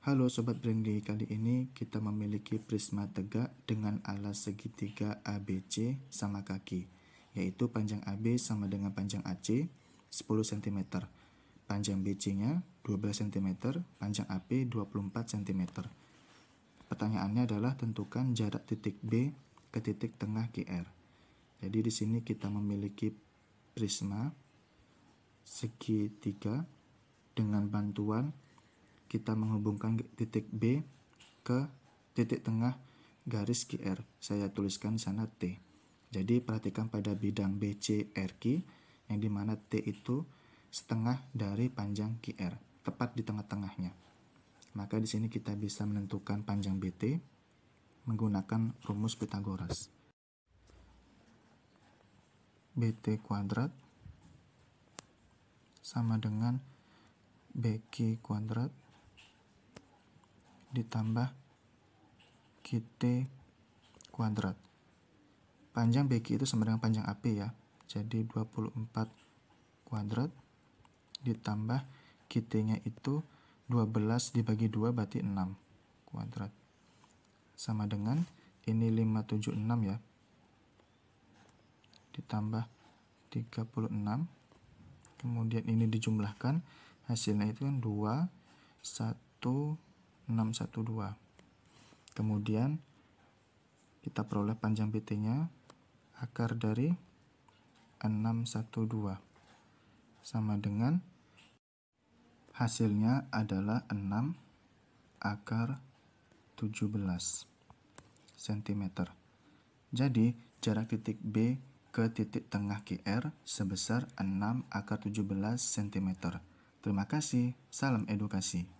Halo Sobat Brandly, kali ini kita memiliki prisma tegak dengan alas segitiga ABC sama kaki, yaitu panjang AB sama dengan panjang AC 10 cm, panjang BC-nya 12 cm, panjang AP 24 cm. Pertanyaannya adalah tentukan jarak titik B ke titik tengah GR. Jadi di sini kita memiliki prisma segitiga dengan bantuan kita menghubungkan titik B ke titik tengah garis QR. Saya tuliskan sana T. Jadi perhatikan pada bidang BCRQ yang dimana T itu setengah dari panjang QR, tepat di tengah-tengahnya. Maka di sini kita bisa menentukan panjang BT menggunakan rumus pythagoras BT kuadrat sama dengan BQ kuadrat ditambah QT kuadrat. Panjang BQ itu sama dengan panjang AP ya. Jadi 24 kuadrat ditambah qt nya itu 12 dibagi 2 berarti 6 kuadrat. Sama dengan ini 576 ya. Ditambah 36. Kemudian ini dijumlahkan hasilnya itu kan 2 1 612 kemudian kita peroleh panjang PT-nya akar dari 612 sama dengan hasilnya adalah 6 akar 17 cm. Jadi jarak titik B ke titik tengah QR sebesar 6 akar 17 cm. Terima kasih, salam edukasi.